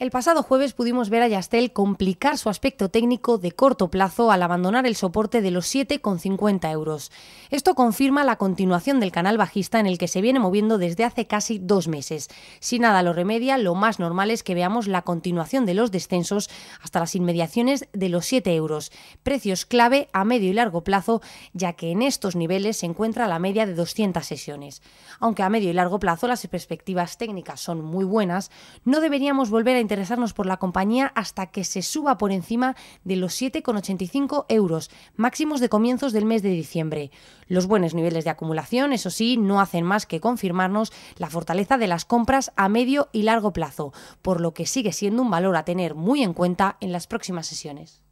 El pasado jueves pudimos ver a Yastel complicar su aspecto técnico de corto plazo al abandonar el soporte de los 7,50 euros. Esto confirma la continuación del canal bajista en el que se viene moviendo desde hace casi dos meses. Si nada lo remedia, lo más normal es que veamos la continuación de los descensos hasta las inmediaciones de los 7 euros, precios clave a medio y largo plazo, ya que en estos niveles se encuentra la media de 200 sesiones. Aunque a medio y largo plazo las perspectivas técnicas son muy buenas, no deberíamos volver a interesarnos por la compañía hasta que se suba por encima de los 7,85 euros, máximos de comienzos del mes de diciembre. Los buenos niveles de acumulación, eso sí, no hacen más que confirmarnos la fortaleza de las compras a medio y largo plazo, por lo que sigue siendo un valor a tener muy en cuenta en las próximas sesiones.